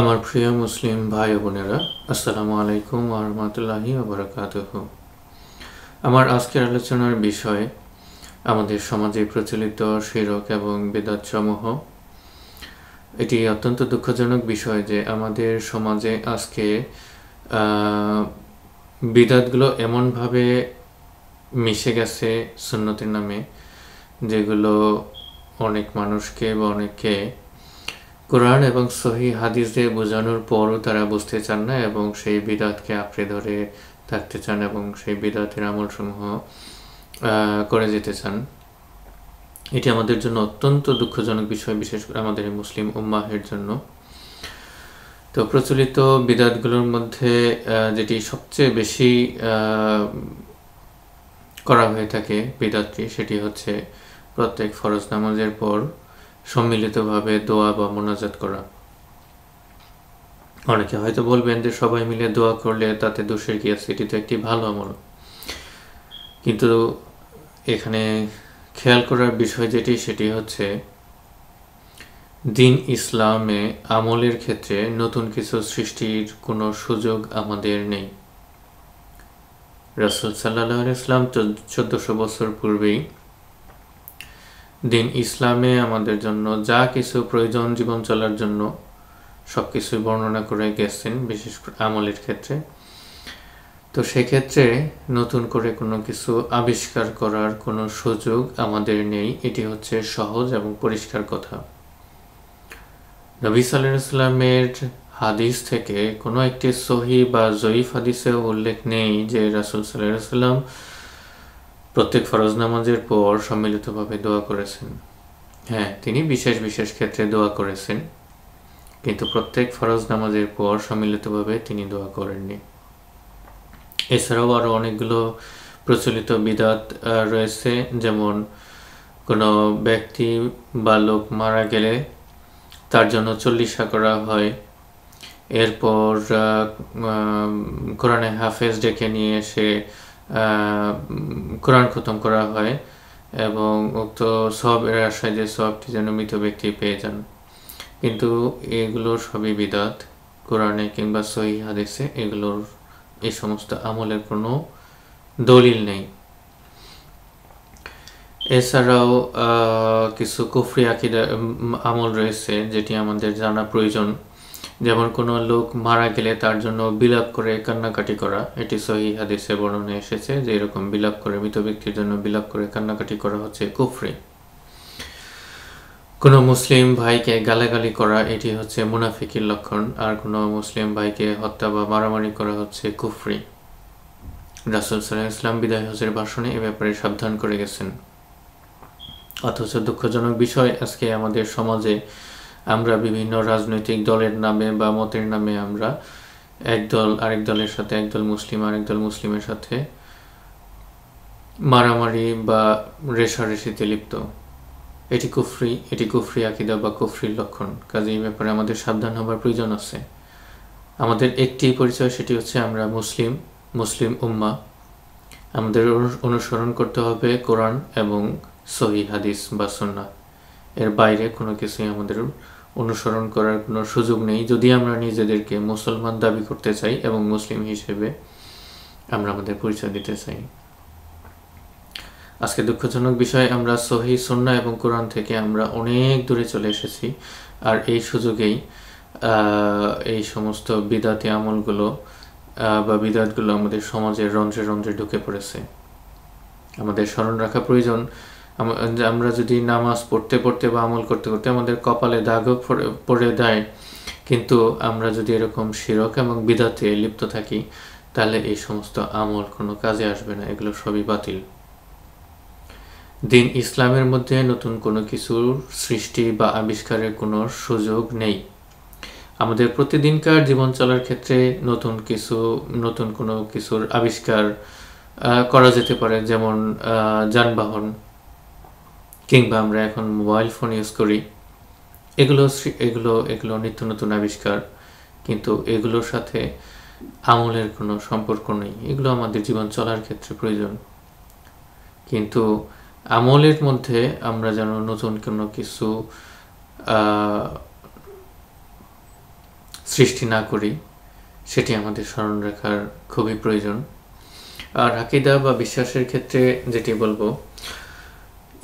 আমার প্রিয় মুসলিম ভাই বোনেরা আসসালামু আলাইকুম আহমতুল্লাহি আবরাকাত আমার আজকের আলোচনার বিষয় আমাদের সমাজে প্রচলিত শিরক এবং সমূহ এটি অত্যন্ত দুঃখজনক বিষয় যে আমাদের সমাজে আজকে বিদাতগুলো এমনভাবে মিশে গেছে সুন্নতির নামে যেগুলো অনেক মানুষকে বা অনেককে কোরআন এবং সহি হাদিস দিয়ে বোঝানোর পরও তারা বুঝতে চান না এবং সেই বিদাতকে আঁকড়ে ধরে থাকতে চান এবং সেই বিদাতের আমলসমূহ করে যেতে চান এটি আমাদের জন্য অত্যন্ত দুঃখজনক বিষয় বিশেষ করে আমাদের মুসলিম উম্মাহের জন্য তো প্রচলিত বিদাতগুলোর মধ্যে যেটি সবচেয়ে বেশি করা হয়ে থাকে বিদাতটি সেটি হচ্ছে প্রত্যেক ফরজ নামাজের পর সম্মিলিতভাবে দোয়া বা মোনাজাত করা অনেকে হয়তো বলবেন যে সবাই মিলে দোয়া করলে তাতে দোষের কি আছে এটি তো একটি ভালো আমল কিন্তু এখানে খেয়াল করার বিষয় যেটি সেটি হচ্ছে দিন ইসলামে আমলের ক্ষেত্রে নতুন কিছু সৃষ্টির কোনো সুযোগ আমাদের নেই রাসুল সাল্লাহ ইসলাম চোদ্দশো বছর পূর্বেই দিন ইসলামে আমাদের জন্য যা কিছু প্রয়োজন জীবন চলার জন্য সব কিছুই বর্ণনা করে গেছেন বিশেষ করে আমলের ক্ষেত্রে তো সেক্ষেত্রে নতুন করে কোনো কিছু আবিষ্কার করার কোনো সুযোগ আমাদের নেই এটি হচ্ছে সহজ এবং পরিষ্কার কথা নবী সাল্লামের হাদিস থেকে কোনো একটি সহি বা জয়ীফ হাদিসে উল্লেখ নেই যে রাসুল সাল্লাহ সাল্লাম প্রত্যেক ফরজ নামাজের পর সম্মিলিতভাবে দোয়া করেছেন হ্যাঁ তিনি বিশেষ বিশেষ ক্ষেত্রে দোয়া করেছেন কিন্তু প্রত্যেক ফরজ নামাজের পর সম্মিলিতভাবে তিনি দোয়া করেননি এছাড়াও আরও অনেকগুলো প্রচলিত বিদাত রয়েছে যেমন কোনো ব্যক্তি বা লোক মারা গেলে তার জন্য চল্লিশা করা হয় এরপর কোরআনে হাফেজ ডেকে নিয়ে এসে কোরআন খতম করা হয় এবং উক্ত সব এর আশায় যে সবটি যেন মৃত ব্যক্তি পেয়ে যান কিন্তু এগুলোর সবই বিদাত কোরআনে কিংবা সহি হাদিসে এগুলোর এই সমস্ত আমলের কোনো দলিল নেই এছাড়াও কিছু কুফরি আকিদা আমল রয়েছে যেটি আমাদের জানা প্রয়োজন যেমন কোনো লোক মারা গেলে তার জন্য বিলাপ করে কান্নাকাটি করা এটি সহি হাদিসে বর্ণনা এসেছে যে এরকম বিলাপ করে মৃত ব্যক্তির জন্য বিলাপ করে কান্নাকাটি করা হচ্ছে কুফরি কোনো মুসলিম ভাইকে গালাগালি করা এটি হচ্ছে মুনাফিকির লক্ষণ আর কোনো মুসলিম ভাইকে হত্যা বা মারামারি করা হচ্ছে কুফরি রাসুল সাল্লাহ ইসলাম বিদায় হজের ভাষণে এ ব্যাপারে সাবধান করে গেছেন অথচ দুঃখজনক বিষয় আজকে আমাদের সমাজে আমরা বিভিন্ন রাজনৈতিক দলের নামে বা মতের নামে আমরা এক দল আরেক দলের সাথে একদল মুসলিম আরেক দল মুসলিমের সাথে মারামারি বা রেশারেশিতে লিপ্ত এটি কুফরি এটি কুফরি আকিদা বা কুফরির লক্ষণ কাজে এই ব্যাপারে আমাদের সাবধান হবার প্রয়োজন আছে আমাদের একটি পরিচয় সেটি হচ্ছে আমরা মুসলিম মুসলিম উম্মা আমাদের অনুসরণ করতে হবে কোরআন এবং সহি হাদিস বা সন্না এর বাইরে কোনো কিছুই আমাদের অনুসরণ করার কোনো সুযোগ নেই যদি আমরা নিজেদেরকে মুসলমান দাবি করতে চাই এবং মুসলিম হিসেবে আমরা আমাদের পরিচয় দিতে চাই আজকে দুঃখজনক বিষয় আমরা সহি সন্না এবং কোরআন থেকে আমরা অনেক দূরে চলে এসেছি আর এই সুযোগেই এই সমস্ত বিদাতি আমলগুলো বা বিদাতগুলো আমাদের সমাজের রন্ধ্রে রন্ধ্রে ঢুকে পড়েছে আমাদের স্মরণ রাখা প্রয়োজন আমরা যদি নামাজ পড়তে পড়তে বা আমল করতে করতে আমাদের কপালে দাগও পড়ে দেয় কিন্তু আমরা যদি এরকম শিরক এবং বিদাতে লিপ্ত থাকি তাহলে এই সমস্ত আমল কোনো কাজে আসবে না এগুলো সবই বাতিল দিন ইসলামের মধ্যে নতুন কোনো কিছুর সৃষ্টি বা আবিষ্কারের কোনো সুযোগ নেই আমাদের প্রতিদিনকার জীবন চলার ক্ষেত্রে নতুন কিছু নতুন কোনো কিছুর আবিষ্কার করা যেতে পারে যেমন যানবাহন কিংবা আমরা এখন মোবাইল ফোন ইউজ করি এগুলো এগুলো এগুলো নিত্য নতুন আবিষ্কার কিন্তু এগুলোর সাথে আমলের কোনো সম্পর্ক নেই এগুলো আমাদের জীবন চলার ক্ষেত্রে প্রয়োজন কিন্তু আমলের মধ্যে আমরা যেন নতুন কোনো কিছু সৃষ্টি না করি সেটি আমাদের স্মরণ রাখার খুবই প্রয়োজন আর আকিদা বা বিশ্বাসের ক্ষেত্রে যেটি বলবো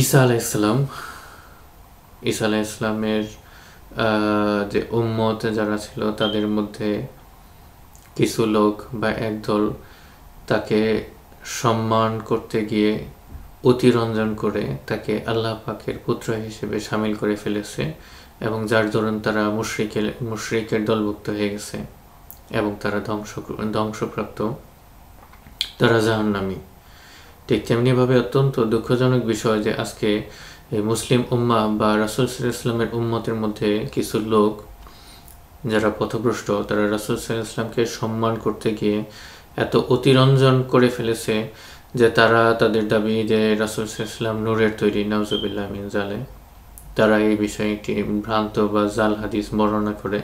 ঈসা আলাহ ইসলাম ঈসা আলাহ ইসলামের যে উম্মত যারা ছিল তাদের মধ্যে কিছু লোক বা একদল তাকে সম্মান করতে গিয়ে অতিরঞ্জন করে তাকে আল্লাহ পাকের পুত্র হিসেবে সামিল করে ফেলেছে এবং যার দরুন তারা মুশ্রিকের মুশ্রিকের দলভুক্ত হয়ে গেছে এবং তারা ধ্বংস ধ্বংসপ্রাপ্ত তারা জাহান্নামী ঠিক তেমনিভাবে অত্যন্ত দুঃখজনক বিষয় যে আজকে মুসলিম উম্মা বা রাসুল ইসলামের উম্মতের মধ্যে কিছু লোক যারা পথভ্রষ্ট তারা রাসুল ইসলামকে সম্মান করতে গিয়ে এত অতিরঞ্জন করে ফেলেছে যে তারা তাদের দাবি যে রাসুল ইসলাম নূরের তৈরি নাউজুবিল্লাহ মিন জালে তারা এই বিষয়ে একটি ভ্রান্ত বা জাল হাদিস বর্ণনা করে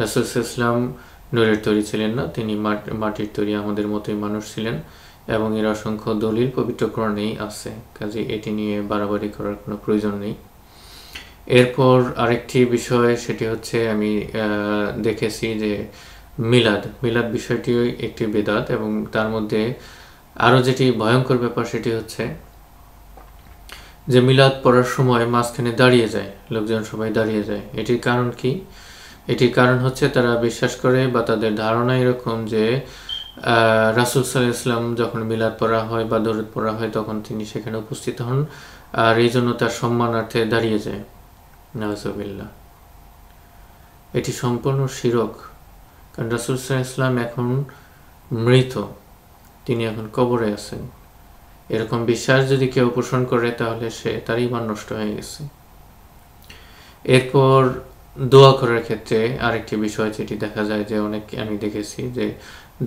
রাসুল ইসলাম নূরের তৈরি ছিলেন না তিনি মাটির তৈরি আমাদের মতোই মানুষ ছিলেন এবং এর অসংখ্য দলিল পবিত্র কোরআনেই আছে কাজে এটি নিয়ে বাড়াবাড়ি করার কোনো প্রয়োজন নেই এরপর আরেকটি বিষয় সেটি হচ্ছে আমি দেখেছি যে মিলাদ মিলাদ বিষয়টি একটি বেদাত এবং তার মধ্যে আরও যেটি ভয়ঙ্কর ব্যাপার সেটি হচ্ছে যে মিলাদ পড়ার সময় মাঝখানে দাঁড়িয়ে যায় লোকজন সবাই দাঁড়িয়ে যায় এটির কারণ কি এটির কারণ হচ্ছে তারা বিশ্বাস করে বা তাদের ধারণা এরকম যে রাসুল সাল্লাহ ইসলাম যখন মিলাদ পড়া হয় বা দরদ পড়া হয় তখন তিনি সেখানে উপস্থিত হন আর এই জন্য তার সম্মানার্থে দাঁড়িয়ে যায় নওয়াজ এটি সম্পূর্ণ শিরক কারণ রাসুল সাল্লাহ ইসলাম এখন মৃত তিনি এখন কবরে আছেন এরকম বিশ্বাস যদি কেউ পোষণ করে তাহলে সে তারই মান নষ্ট হয়ে গেছে এরপর দোয়া করার ক্ষেত্রে আরেকটি বিষয় যেটি দেখা যায় যে অনেক আমি দেখেছি যে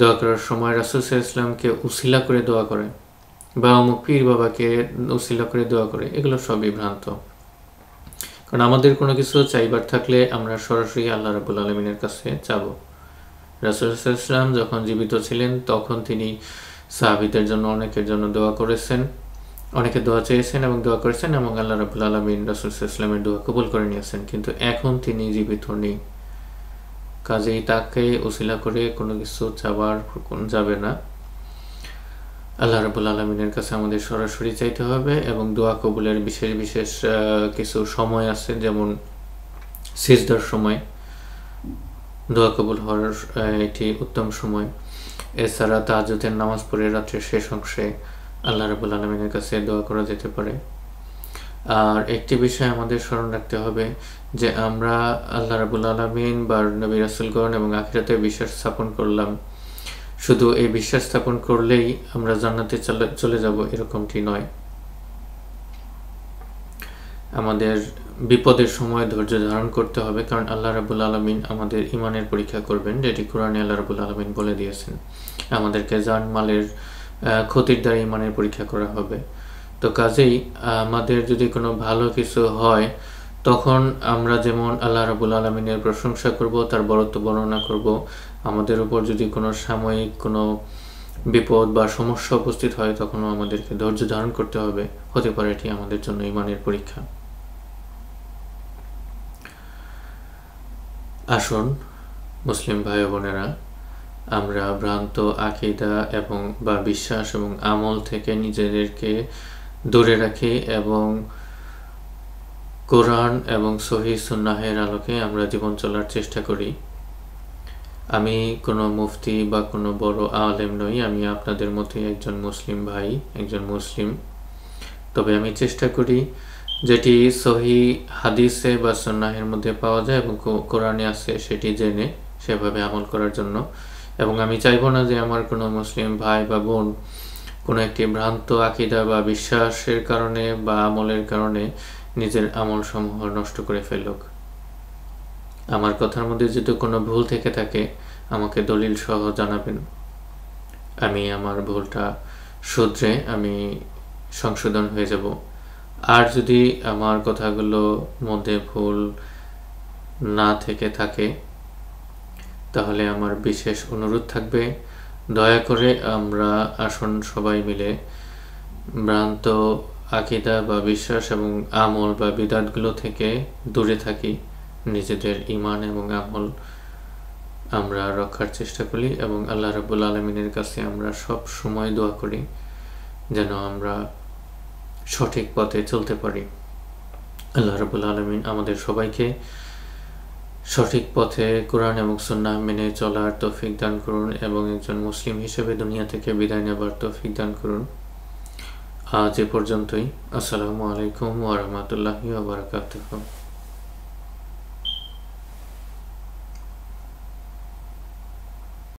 দোয়া করার সময় রাসুলসাহ ইসলামকে উসিলা করে দোয়া করে বা অমুক পীর বাবাকে উসিলা করে দোয়া করে এগুলো সবই ভ্রান্ত কারণ আমাদের কোনো কিছু চাইবার থাকলে আমরা সরাসরি আল্লাহ রাবুল আলমিনের কাছে যাব রাসুলসাহ ইসলাম যখন জীবিত ছিলেন তখন তিনি সাহাবিদের জন্য অনেকের জন্য দোয়া করেছেন অনেকে দোয়া চেয়েছেন এবং দোয়া করেছেন এবং আল্লাহ রাবুল আলমিন রাসুল ইসলামের দোয়া কবুল করে নিয়েছেন কিন্তু এখন তিনি জীবিত নেই কাজেই তাকে ওসিলা করে কোনো কিছু চাবার যাবে না আল্লাহ রাবুল আলমিনের কাছে আমাদের সরাসরি চাইতে হবে এবং দোয়া কবুলের বিশেষ বিশেষ কিছু সময় আছে যেমন সিজদার সময় দোয়া কবুল হওয়ার এটি উত্তম সময় এছাড়া তাজুদের নামাজ পড়ে রাত্রের শেষ অংশে আল্লাহ রাবুল আলমিনের কাছে দোয়া করা যেতে পারে আর একটি বিষয় আমাদের স্মরণ রাখতে হবে যে আমরা আল্লাহ রাবুল আলমিন বা নবী রাসুলগণ এবং আখিরাতে বিশ্বাস স্থাপন করলাম শুধু এই বিশ্বাস স্থাপন করলেই আমরা জান্নাতে চলে যাব এরকমটি নয় আমাদের বিপদের সময় ধৈর্য ধারণ করতে হবে কারণ আল্লাহ রাবুল আলমিন আমাদের ইমানের পরীক্ষা করবেন যেটি কোরআনে আল্লাহ রাবুল আলমিন বলে দিয়েছেন আমাদেরকে জান মালের ক্ষতির দ্বারা ইমানের পরীক্ষা করা হবে তো কাজেই আমাদের যদি কোনো ভালো কিছু হয় তখন আমরা যেমন আল্লাহ রাবুল আলমিনের প্রশংসা করব তার বরত্ব বর্ণনা করব আমাদের উপর যদি কোনো সাময়িক কোনো বিপদ বা সমস্যা উপস্থিত হয় তখনও আমাদেরকে ধৈর্য ধারণ করতে হবে হতে পারে এটি আমাদের জন্য ইমানের পরীক্ষা আসুন মুসলিম ভাই বোনেরা আমরা ভ্রান্ত আকিদা এবং বা বিশ্বাস এবং আমল থেকে নিজেদেরকে দূরে রাখি এবং কোরআন এবং সহি সুন্নাহের আলোকে আমরা জীবন চলার চেষ্টা করি আমি কোনো মুফতি বা কোনো বড় আলেম নই আমি আপনাদের মধ্যে একজন মুসলিম ভাই একজন মুসলিম তবে আমি চেষ্টা করি যেটি সহি হাদিসে বা সন্ন্যাহের মধ্যে পাওয়া যায় এবং কোরআনে আছে সেটি জেনে সেভাবে আমল করার জন্য এবং আমি চাইব না যে আমার কোনো মুসলিম ভাই বা বোন কোনো একটি ভ্রান্ত আকিদা বা বিশ্বাসের কারণে বা আমলের কারণে নিজের আমল সমূহ নষ্ট করে ফেলুক আমার কথার মধ্যে যদি কোনো ভুল থেকে থাকে আমাকে দলিল সহ জানাবেন আমি আমার ভুলটা শুধরে আমি সংশোধন হয়ে যাব আর যদি আমার কথাগুলো মধ্যে ভুল না থেকে থাকে তাহলে আমার বিশেষ অনুরোধ থাকবে দয়া করে আমরা আসুন সবাই মিলে ভ্রান্ত আকিদা বা বিশ্বাস এবং আমল বা বিদাতগুলো থেকে দূরে থাকি নিজেদের ইমান এবং আমল আমরা রক্ষার চেষ্টা করি এবং আল্লাহ রবুল আলমিনের কাছে আমরা সব সময় দোয়া করি যেন আমরা সঠিক পথে চলতে পারি আল্লাহ রাবুল আলমিন আমাদের সবাইকে সঠিক পথে কোরআন এবং সুন্না মেনে চলার তৌফিক দান করুন এবং একজন মুসলিম হিসেবে দুনিয়া থেকে বিদায় নেবার তৌফিক দান করুন আজ এ পর্যন্তই আসসালামু আলাইকুম ওয়ারহমতুল্লাহি বারাকাতুহু